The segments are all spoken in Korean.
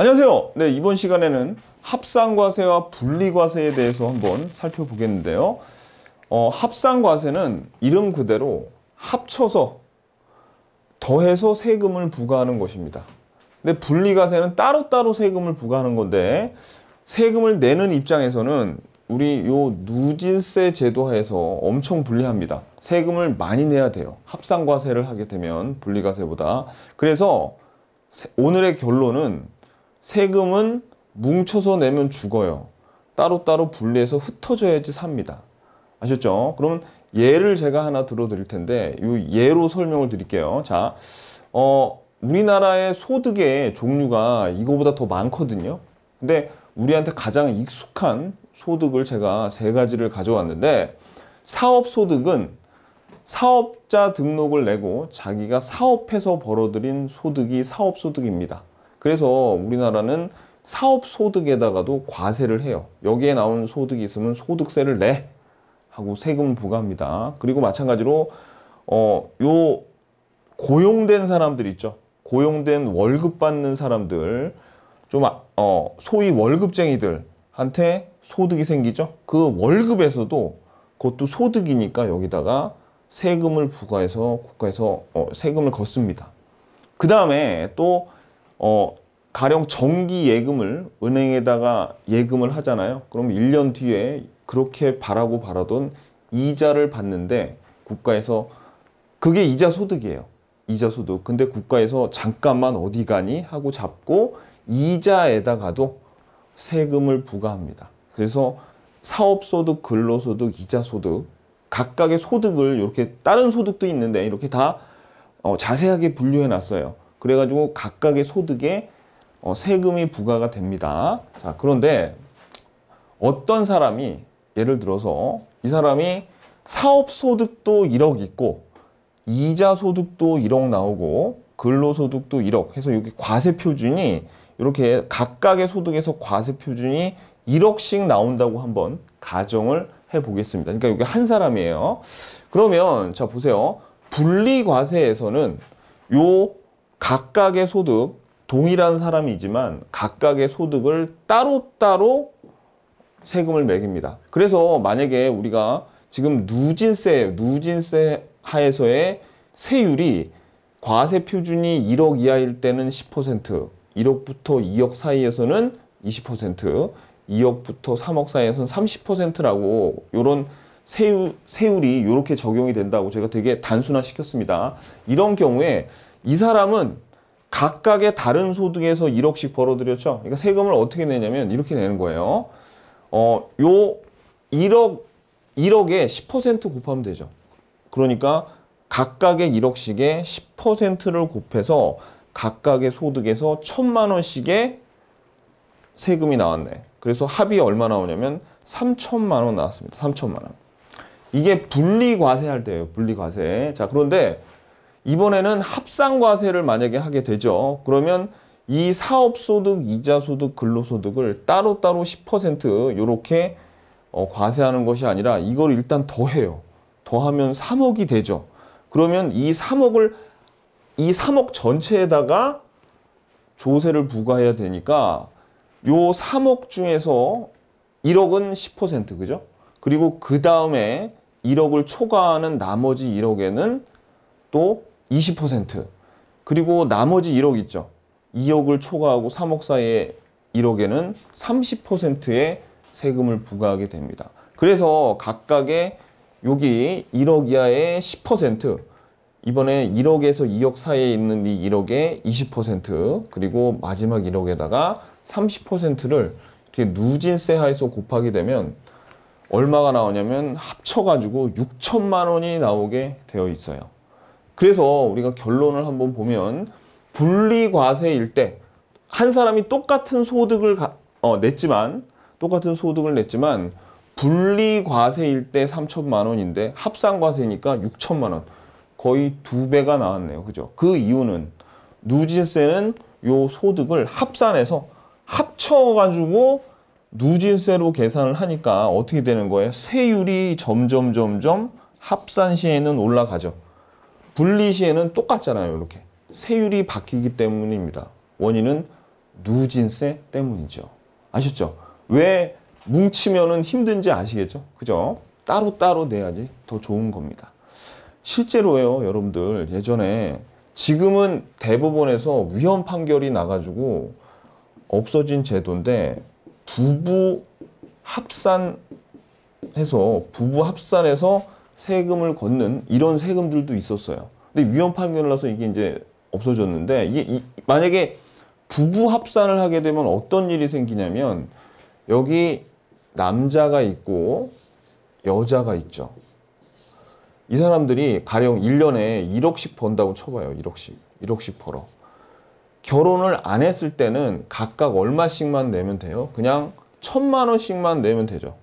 안녕하세요. 네, 이번 시간에는 합산과세와 분리과세에 대해서 한번 살펴보겠는데요. 어, 합산과세는 이름 그대로 합쳐서 더해서 세금을 부과하는 것입니다. 근데 분리과세는 따로따로 세금을 부과하는 건데 세금을 내는 입장에서는 우리 요 누진세 제도하에서 엄청 불리합니다. 세금을 많이 내야 돼요. 합산과세를 하게 되면 분리과세보다. 그래서 오늘의 결론은 세금은 뭉쳐서 내면 죽어요. 따로따로 분리해서 흩어져야지 삽니다. 아셨죠? 그러면 예를 제가 하나 들어드릴 텐데 이 예로 설명을 드릴게요. 자, 어, 우리나라의 소득의 종류가 이거보다 더 많거든요. 근데 우리한테 가장 익숙한 소득을 제가 세 가지를 가져왔는데 사업소득은 사업자 등록을 내고 자기가 사업해서 벌어들인 소득이 사업소득입니다. 그래서 우리나라는 사업 소득에다가도 과세를 해요. 여기에 나온 소득이 있으면 소득세를 내 하고 세금 부과합니다. 그리고 마찬가지로 어 요 고용된 사람들 있죠. 고용된 월급 받는 사람들 좀어 아, 소위 월급쟁이들한테 소득이 생기죠. 그 월급에서도 그것도 소득이니까 여기다가 세금을 부과해서 국가에서 어, 세금을 걷습니다. 그 다음에 또 어, 가령 정기 예금을 은행에다가 예금을 하잖아요. 그럼 1년 뒤에 그렇게 바라고 바라던 이자를 받는데 국가에서 그게 이자 소득이에요. 이자 소득. 근데 국가에서 잠깐만 어디 가니 하고 잡고 이자에다가도 세금을 부과합니다. 그래서 사업소득, 근로소득, 이자소득 각각의 소득을 이렇게 다른 소득도 있는데 이렇게 다 어, 자세하게 분류해 놨어요. 그래가지고 각각의 소득에 어, 세금이 부과가 됩니다. 자, 그런데 어떤 사람이 예를 들어서 이 사람이 사업 소득도 1억 있고 이자 소득도 1억 나오고 근로 소득도 1억 해서 여기 과세 표준이 이렇게 각각의 소득에서 과세 표준이 1억씩 나온다고 한번 가정을 해 보겠습니다. 그러니까 여기 한 사람이에요. 그러면 자 보세요. 분리과세에서는 요 각각의 소득, 동일한 사람이지만 각각의 소득을 따로따로 세금을 매깁니다. 그래서 만약에 우리가 지금 누진세, 누진세 하에서의 세율이 과세 표준이 1억 이하일 때는 10%, 1억부터 2억 사이에서는 20%, 2억부터 3억 사이에서는 30%라고 이런 세율, 세율이 이렇게 적용이 된다고 제가 되게 단순화 시켰습니다. 이런 경우에 이 사람은 각각의 다른 소득에서 1억씩 벌어들였죠. 그러니까 세금을 어떻게 내냐면 이렇게 내는 거예요. 어, 요 1억, 1억에 10% 곱하면 되죠. 그러니까 각각의 1억씩에 10%를 곱해서 각각의 소득에서 1 천만 원씩의 세금이 나왔네. 그래서 합이 얼마 나오냐면 3천만 원 나왔습니다. 3천만 원. 이게 분리과세할 때예요. 분리과세. 자 그런데 이번에는 합산과세를 만약에 하게 되죠. 그러면 이 사업소득, 이자소득, 근로소득을 따로따로 10% 이렇게 어, 과세하는 것이 아니라 이걸 일단 더해요. 더하면 3억이 되죠. 그러면 이 3억을 이 3억 전체에다가 조세를 부과해야 되니까 요 3억 중에서 1억은 10% 그죠? 그리고 그 다음에 1억을 초과하는 나머지 1억에는 또20% 그리고 나머지 1억 있죠. 2억을 초과하고 3억 사이에 1억에는 30%의 세금을 부과하게 됩니다. 그래서 각각의 여기 1억 이하의 10% 이번에 1억에서 2억 사이에 있는 이 1억의 20% 그리고 마지막 1억에다가 30%를 이렇게 누진세 하에서 곱하게 되면 얼마가 나오냐면 합쳐가지고 6천만 원이 나오게 되어 있어요. 그래서 우리가 결론을 한번 보면 분리과세일 때 한 사람이 똑같은 소득을 가, 어, 냈지만 똑같은 소득을 냈지만 분리과세일 때 3천만 원인데 합산과세니까 6천만 원 거의 두 배가 나왔네요 그죠 그 이유는 누진세는 요 소득을 합산해서 합쳐가지고 누진세로 계산을 하니까 어떻게 되는 거예요? 세율이 점점 점점 합산 시에는 올라가죠. 분리 시에는 똑같잖아요. 이렇게 세율이 바뀌기 때문입니다. 원인은 누진세 때문이죠. 아셨죠? 왜 뭉치면은 힘든지 아시겠죠? 그죠? 따로따로 내야지 더 좋은 겁니다. 실제로요, 여러분들. 예전에 지금은 대법원에서 위헌 판결이 나가지고 없어진 제도인데 부부 합산해서 부부 합산해서 세금을 걷는 이런 세금들도 있었어요. 근데 위험 판결을 나서 이게 이제 없어졌는데 이게 이, 만약에 부부 합산을 하게 되면 어떤 일이 생기냐면 여기 남자가 있고 여자가 있죠. 이 사람들이 가령 1년에 1억씩 번다고 쳐봐요. 1억씩. 1억씩 벌어. 결혼을 안 했을 때는 각각 얼마씩만 내면 돼요? 그냥 천만 원씩만 내면 되죠.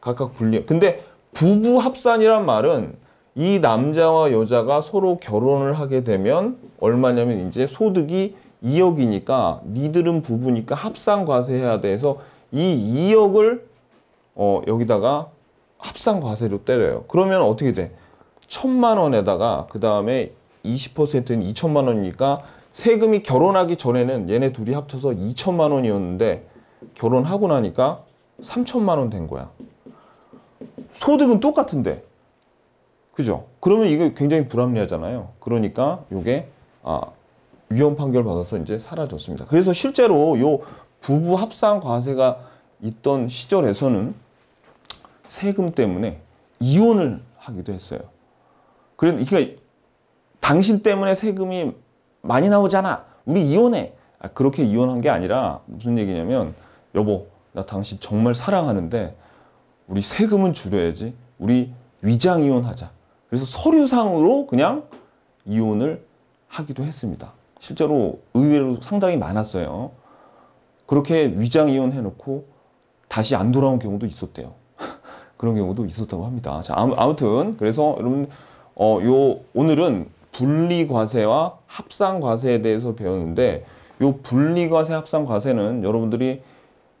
각각 분리. 근데 부부 합산이란 말은 이 남자와 여자가 서로 결혼을 하게 되면 얼마냐면 이제 소득이 2억이니까 니들은 부부니까 합산 과세해야 돼서 이 2억을 어, 여기다가 합산 과세로 때려요. 그러면 어떻게 돼? 천만 원에다가 그 다음에 20%는 2천만 원이니까 세금이 결혼하기 전에는 얘네 둘이 합쳐서 2천만 원이었는데 결혼하고 나니까 3천만 원 된 거야. 소득은 똑같은데 그죠? 그러면 이거 굉장히 불합리하잖아요. 그러니까 이게 아, 위험 판결 받아서 이제 사라졌습니다. 그래서 실제로 요 부부 합산 과세가 있던 시절에서는 세금 때문에 이혼을 하기도 했어요. 그러니까 당신 때문에 세금이 많이 나오잖아. 우리 이혼해. 아, 그렇게 이혼한 게 아니라 무슨 얘기냐면 여보 나 당신 정말 사랑하는데 우리 세금은 줄여야지. 우리 위장 이혼하자. 그래서 서류상으로 그냥 이혼을 하기도 했습니다. 실제로 의외로 상당히 많았어요. 그렇게 위장 이혼 해놓고 다시 안 돌아온 경우도 있었대요. 그런 경우도 있었다고 합니다. 자, 아무, 튼 그래서 여러분 어, 요 오늘은 분리 과세와 합산 과세에 대해서 배웠는데 요 분리 과세, 합산 과세는 여러분들이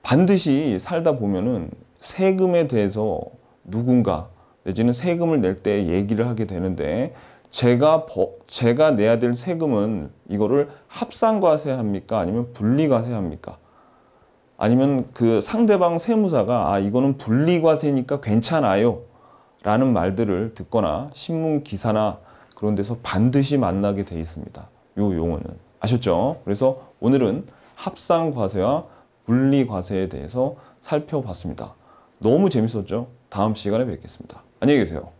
반드시 살다 보면은 세금에 대해서 누군가 내지는 세금을 낼 때 얘기를 하게 되는데 제가 버, 제가 내야 될 세금은 이거를 합산과세 합니까? 아니면 분리과세 합니까? 아니면 그 상대방 세무사가 아 이거는 분리과세니까 괜찮아요 라는 말들을 듣거나 신문 기사나 그런 데서 반드시 만나게 돼 있습니다. 요 용어는 아셨죠? 그래서 오늘은 합산과세와 분리과세에 대해서 살펴봤습니다. 너무 재밌었죠? 다음 시간에 뵙겠습니다. 안녕히 계세요.